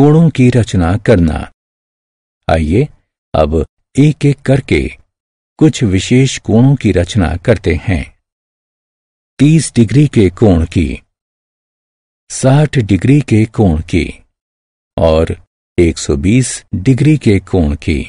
कोणों की रचना करना आइए अब एक एक करके कुछ विशेष कोणों की रचना करते हैं 30 डिग्री के कोण की 60 डिग्री के कोण की और 120 डिग्री के कोण की